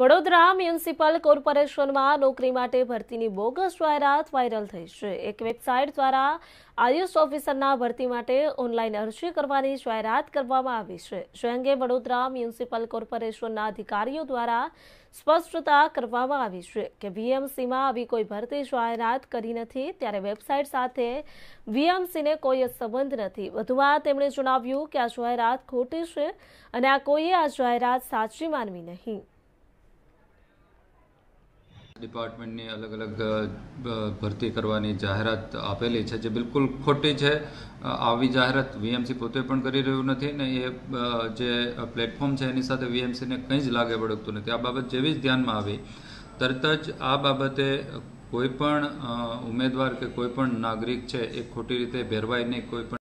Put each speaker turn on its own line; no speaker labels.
Vadodara municipal કોર્પોરેશનમાં નોકરી માટે ભરતીની બોગસ જાહેરાત વાયરલ થઈ છે એક વેબસાઇટ દ્વારા આયુષ ઓફિસરના ભરતી માટે ઓનલાઈન અરજી કરવાની જાહેરાત કરવામાં આવી છે જે અંગે વડોદરા મ્યુનિસિપલ કોર્પોરેશનના અધિકારીઓ દ્વારા સ્પષ્ટતા કરવામાં આવી છે કે વીએમસીમાં આવી કોઈ ભરતી જાહેરાત કરી નથી ત્યારે વેબસાઇટ સાથે વીએમસીને કોઈ જ સંબંધ નથી વધુમાં તેમણે જણાવ્યું કે આ જાહેરાત ખોટી છે અને આ કોઈએ આ જાહેરાત સાચી માનવી નહીં
ડિપાર્ટમેન્ટની અલગ અલગ ભરતી કરવાની જાહેરાત આપેલી છે જે બિલકુલ ખોટી છે આવી જાહેરાત વીએમસી પોતે પણ કરી રહ્યું નથી ને એ જે પ્લેટફોર્મ છે એની સાથે વીએમસીને કંઈ જ લાગે વળગતું નથી આ બાબત જેવી જ ધ્યાનમાં આવી તરત જ આ બાબતે કોઈ પણ ઉમેદવાર કે કોઈપણ નાગરિક છે એ ખોટી રીતે ભેરવાય નહીં કોઈ પણ